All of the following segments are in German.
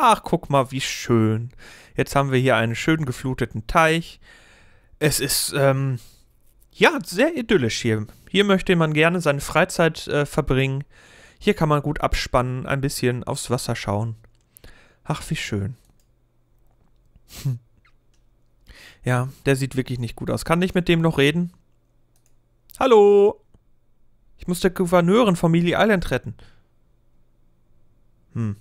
Ach, guck mal, wie schön. Jetzt haben wir hier einen schön gefluteten Teich. Es ist, ähm, ja, sehr idyllisch hier. Hier möchte man gerne seine Freizeit äh, verbringen. Hier kann man gut abspannen, ein bisschen aufs Wasser schauen. Ach, wie schön. Hm. Ja, der sieht wirklich nicht gut aus. Kann ich mit dem noch reden? Hallo! Ich muss der Gouverneurin von Mealy Island retten. Hm.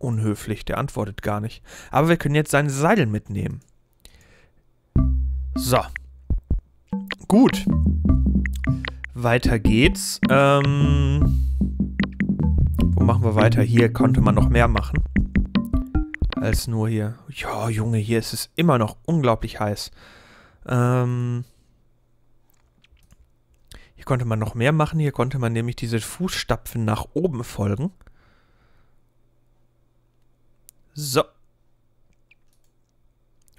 Unhöflich, der antwortet gar nicht. Aber wir können jetzt seine Seidel mitnehmen. So. Gut. Weiter geht's. Ähm, wo machen wir weiter? Hier konnte man noch mehr machen. Als nur hier. Ja, Junge, hier ist es immer noch unglaublich heiß. Ähm, hier konnte man noch mehr machen. Hier konnte man nämlich diese Fußstapfen nach oben folgen. So.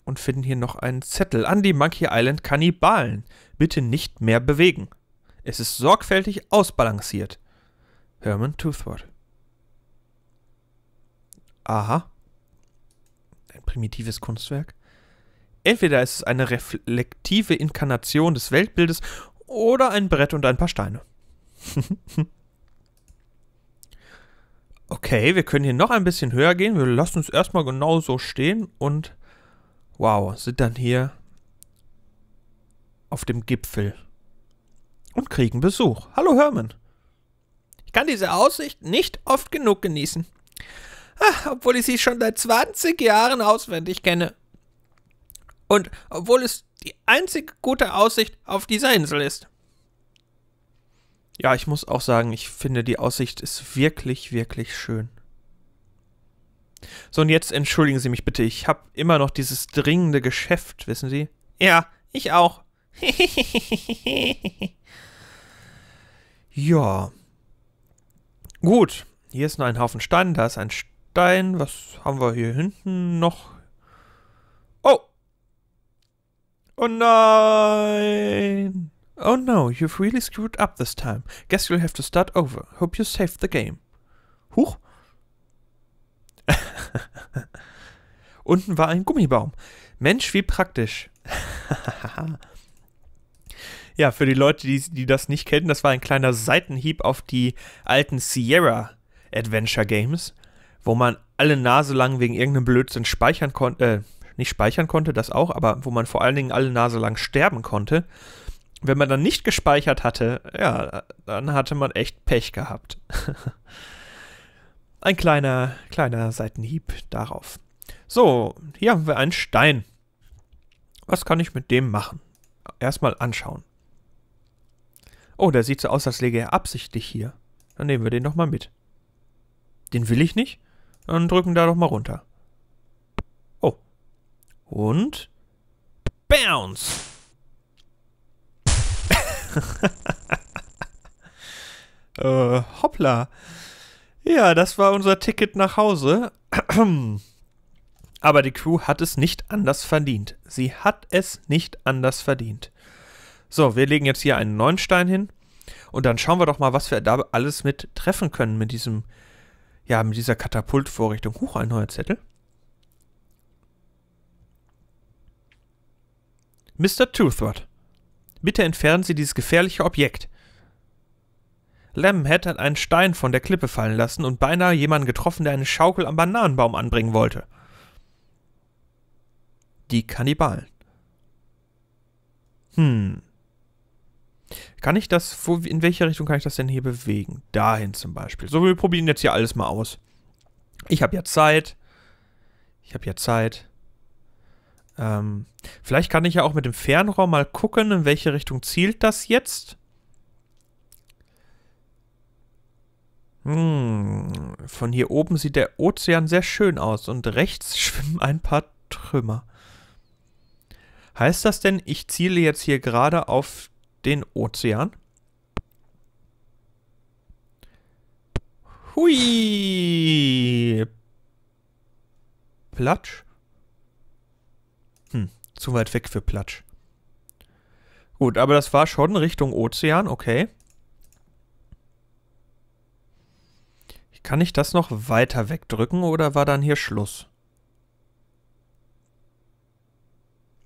Und finden hier noch einen Zettel. An die Monkey Island Kannibalen. Bitte nicht mehr bewegen. Es ist sorgfältig ausbalanciert. Herman Toothwort. Aha. Ein primitives Kunstwerk. Entweder ist es eine reflektive Inkarnation des Weltbildes oder ein Brett und ein paar Steine. Okay, wir können hier noch ein bisschen höher gehen. Wir lassen uns erstmal genau so stehen und wow, sind dann hier auf dem Gipfel und kriegen Besuch. Hallo Hermann. Ich kann diese Aussicht nicht oft genug genießen. Ach, obwohl ich sie schon seit 20 Jahren auswendig kenne. Und obwohl es die einzige gute Aussicht auf dieser Insel ist. Ja, ich muss auch sagen, ich finde, die Aussicht ist wirklich, wirklich schön. So, und jetzt entschuldigen Sie mich bitte, ich habe immer noch dieses dringende Geschäft, wissen Sie? Ja, ich auch. ja. Gut, hier ist noch ein Haufen Stein, da ist ein Stein. Was haben wir hier hinten noch? Oh! Oh nein! Oh no, you've really screwed up this time. Guess you'll have to start over. Hope you saved the game. Huch. Unten war ein Gummibaum. Mensch, wie praktisch. ja, für die Leute, die, die das nicht kennen, das war ein kleiner Seitenhieb auf die alten Sierra Adventure Games, wo man alle Nase lang wegen irgendeinem Blödsinn speichern konnte, äh, nicht speichern konnte, das auch, aber wo man vor allen Dingen alle Nase lang sterben konnte wenn man dann nicht gespeichert hatte, ja, dann hatte man echt Pech gehabt. Ein kleiner, kleiner Seitenhieb darauf. So, hier haben wir einen Stein. Was kann ich mit dem machen? Erstmal anschauen. Oh, der sieht so aus, als läge er absichtlich hier. Dann nehmen wir den doch mal mit. Den will ich nicht. Dann drücken da doch mal runter. Oh. Und... Bounce! äh, hoppla. Ja, das war unser Ticket nach Hause. Aber die Crew hat es nicht anders verdient. Sie hat es nicht anders verdient. So, wir legen jetzt hier einen neuen Stein hin. Und dann schauen wir doch mal, was wir da alles mit treffen können mit diesem, ja, mit dieser Katapultvorrichtung. Huch, ein neuer Zettel. Mr. Toothwort. Bitte entfernen Sie dieses gefährliche Objekt. Lemonhead hat einen Stein von der Klippe fallen lassen und beinahe jemanden getroffen, der eine Schaukel am Bananenbaum anbringen wollte. Die Kannibalen. Hm. Kann ich das, in welche Richtung kann ich das denn hier bewegen? Dahin zum Beispiel. So, wir probieren jetzt hier alles mal aus. Ich habe ja Zeit. Ich habe ja Zeit. Ähm, vielleicht kann ich ja auch mit dem Fernrohr mal gucken, in welche Richtung zielt das jetzt. Hm, von hier oben sieht der Ozean sehr schön aus und rechts schwimmen ein paar Trümmer. Heißt das denn, ich ziele jetzt hier gerade auf den Ozean? Hui! Platsch. Zu weit weg für Platsch. Gut, aber das war schon Richtung Ozean, okay. Kann ich das noch weiter wegdrücken oder war dann hier Schluss?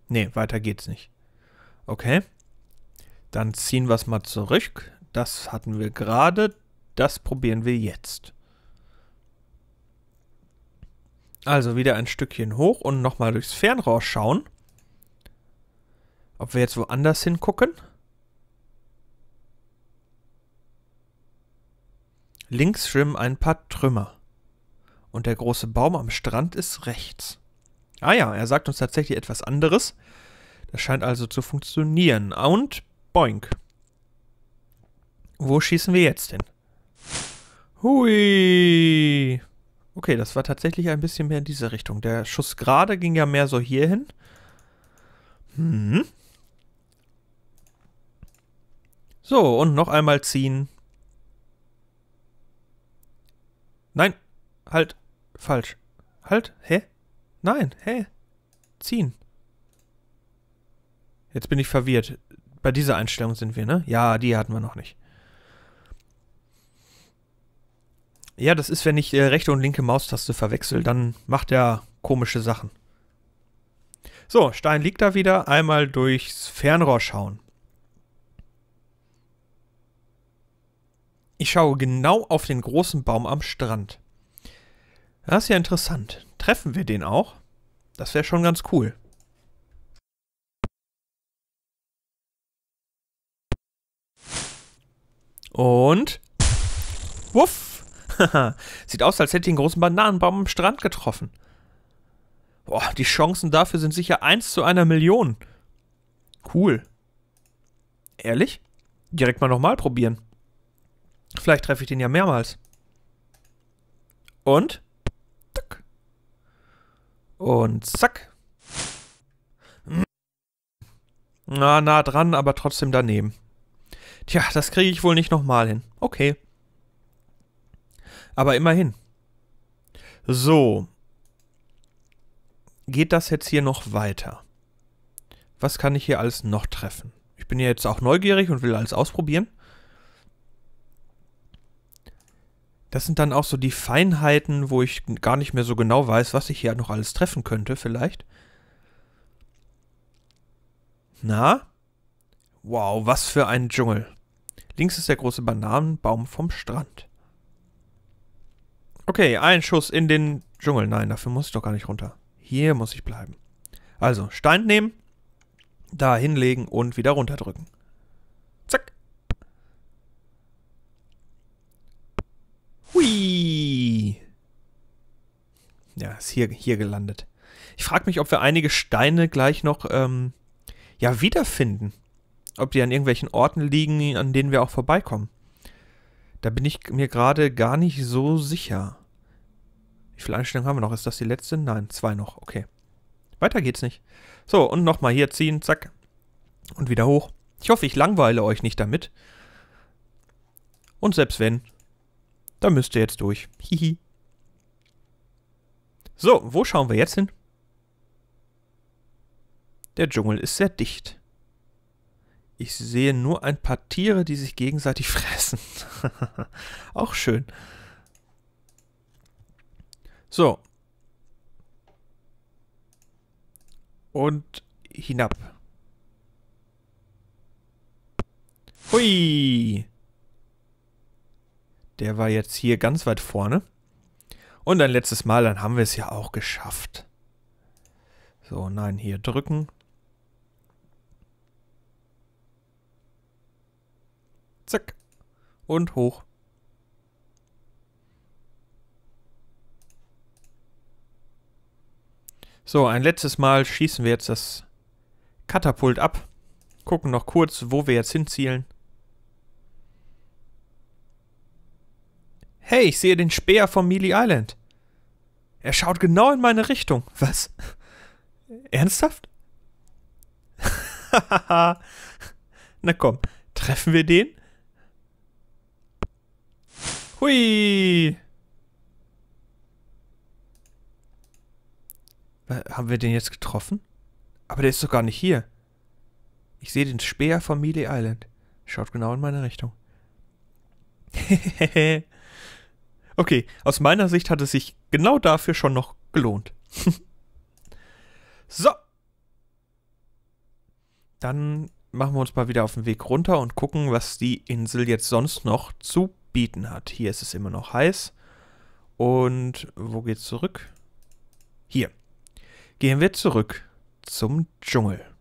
Ne, weiter geht's nicht. Okay. Dann ziehen wir es mal zurück. Das hatten wir gerade. Das probieren wir jetzt. Also wieder ein Stückchen hoch und nochmal durchs Fernrohr schauen. Ob wir jetzt woanders hingucken? Links schwimmen ein paar Trümmer. Und der große Baum am Strand ist rechts. Ah ja, er sagt uns tatsächlich etwas anderes. Das scheint also zu funktionieren. Und boink. Wo schießen wir jetzt hin? Hui! Okay, das war tatsächlich ein bisschen mehr in diese Richtung. Der Schuss gerade ging ja mehr so hier hin. Hm. So, und noch einmal ziehen. Nein, halt, falsch. Halt, hä? Nein, hä? Ziehen. Jetzt bin ich verwirrt. Bei dieser Einstellung sind wir, ne? Ja, die hatten wir noch nicht. Ja, das ist, wenn ich äh, rechte und linke Maustaste verwechsel, dann macht er komische Sachen. So, Stein liegt da wieder. Einmal durchs Fernrohr schauen. Ich schaue genau auf den großen Baum am Strand. Das ist ja interessant. Treffen wir den auch? Das wäre schon ganz cool. Und. Wuff! Sieht aus, als hätte ich einen großen Bananenbaum am Strand getroffen. Boah, die Chancen dafür sind sicher 1 zu einer Million. Cool. Ehrlich? Direkt mal nochmal probieren. Vielleicht treffe ich den ja mehrmals. Und? Tuck. Und zack. Na, nah dran, aber trotzdem daneben. Tja, das kriege ich wohl nicht nochmal hin. Okay. Aber immerhin. So. Geht das jetzt hier noch weiter? Was kann ich hier alles noch treffen? Ich bin ja jetzt auch neugierig und will alles ausprobieren. Das sind dann auch so die Feinheiten, wo ich gar nicht mehr so genau weiß, was ich hier noch alles treffen könnte, vielleicht. Na? Wow, was für ein Dschungel. Links ist der große Bananenbaum vom Strand. Okay, ein Schuss in den Dschungel. Nein, dafür muss ich doch gar nicht runter. Hier muss ich bleiben. Also, Stein nehmen, da hinlegen und wieder runterdrücken. ja, ist hier, hier gelandet. Ich frage mich, ob wir einige Steine gleich noch ähm, ja, wiederfinden. Ob die an irgendwelchen Orten liegen, an denen wir auch vorbeikommen. Da bin ich mir gerade gar nicht so sicher. Wie viele Einstellungen haben wir noch? Ist das die letzte? Nein, zwei noch. Okay. Weiter geht's nicht. So, und nochmal hier ziehen, zack. Und wieder hoch. Ich hoffe, ich langweile euch nicht damit. Und selbst wenn, dann müsst ihr jetzt durch. Hihi. So, wo schauen wir jetzt hin? Der Dschungel ist sehr dicht. Ich sehe nur ein paar Tiere, die sich gegenseitig fressen. Auch schön. So. Und hinab. Hui! Der war jetzt hier ganz weit vorne. Und ein letztes Mal, dann haben wir es ja auch geschafft. So, nein, hier drücken. Zack. Und hoch. So, ein letztes Mal schießen wir jetzt das Katapult ab. Gucken noch kurz, wo wir jetzt hinzielen. Hey, ich sehe den Speer von Mealy Island. Er schaut genau in meine Richtung. Was? Ernsthaft? Na komm, treffen wir den? Hui! Haben wir den jetzt getroffen? Aber der ist doch gar nicht hier. Ich sehe den Speer von Mealy Island. Schaut genau in meine Richtung. Hehehe. Okay, aus meiner Sicht hat es sich genau dafür schon noch gelohnt. so. Dann machen wir uns mal wieder auf den Weg runter und gucken, was die Insel jetzt sonst noch zu bieten hat. Hier ist es immer noch heiß. Und wo geht's zurück? Hier. Gehen wir zurück zum Dschungel.